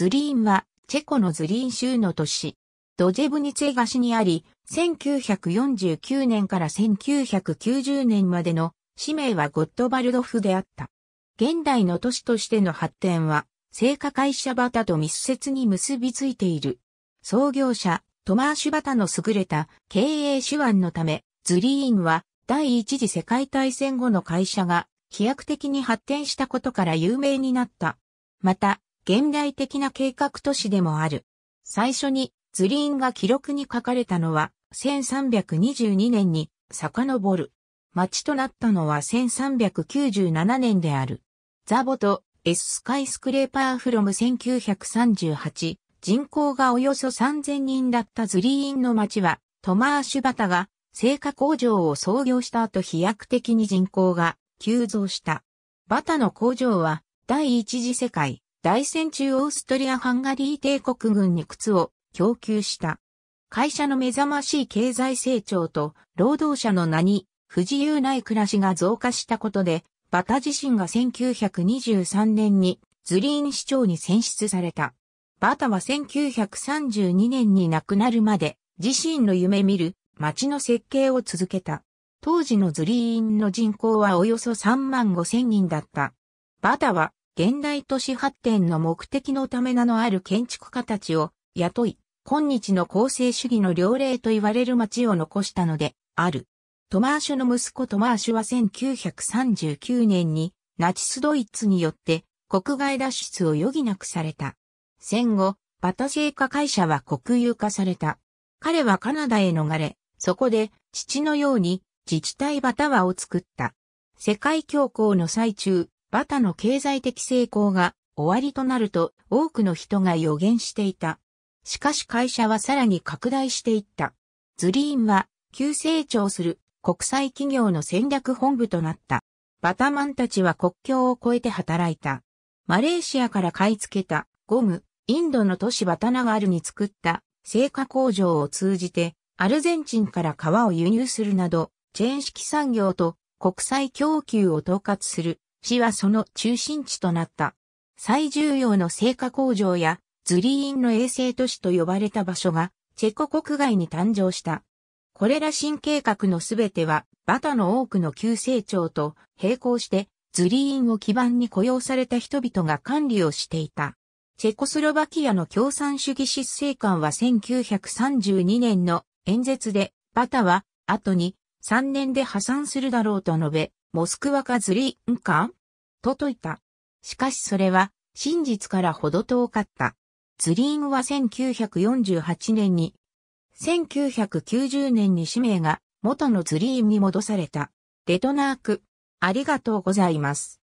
ズリーンは、チェコのズリーン州の都市、ドジェブニツェガ市にあり、1949年から1990年までの氏名はゴッドバルドフであった。現代の都市としての発展は、聖火会社バタと密接に結びついている。創業者、トマーシュバタの優れた経営手腕のため、ズリーンは第一次世界大戦後の会社が飛躍的に発展したことから有名になった。また、現代的な計画都市でもある。最初にズリーンが記録に書かれたのは1322年に遡る。町となったのは1397年である。ザボとエススカイスクレーパーフロム1938人口がおよそ3000人だったズリーンの町はトマーシュバタが製菓工場を創業した後飛躍的に人口が急増した。バタの工場は第一次世界大戦中オーストリア・ハンガリー帝国軍に靴を供給した。会社の目覚ましい経済成長と労働者の名に不自由ない暮らしが増加したことで、バタ自身が1923年にズリーン市長に選出された。バタは1932年に亡くなるまで自身の夢見る街の設計を続けた。当時のズリーンの人口はおよそ3万5千人だった。バタは現代都市発展の目的のため名のある建築家たちを雇い、今日の構成主義の両例と言われる街を残したので、ある。トマーシュの息子トマーシュは1939年にナチスドイツによって国外脱出を余儀なくされた。戦後、バタ製化会社は国有化された。彼はカナダへ逃れ、そこで父のように自治体バタワを作った。世界恐慌の最中、バタの経済的成功が終わりとなると多くの人が予言していた。しかし会社はさらに拡大していった。ズリーンは急成長する国際企業の戦略本部となった。バタマンたちは国境を越えて働いた。マレーシアから買い付けたゴム、インドの都市バタナガールに作った製菓工場を通じてアルゼンチンから革を輸入するなどチェーン式産業と国際供給を統括する市はその中心地となった。最重要の成果工場やズリーンの衛星都市と呼ばれた場所がチェコ国外に誕生した。これら新計画のすべてはバタの多くの急成長と並行してズリーンを基盤に雇用された人々が管理をしていた。チェコスロバキアの共産主義執政官は1932年の演説でバタは後に3年で破産するだろうと述べ、モスクワかズリンかと説いた。しかしそれは真実からほど遠かった。ズリンは1948年に、1990年に氏名が元のズリンに戻された。デトナーク、ありがとうございます。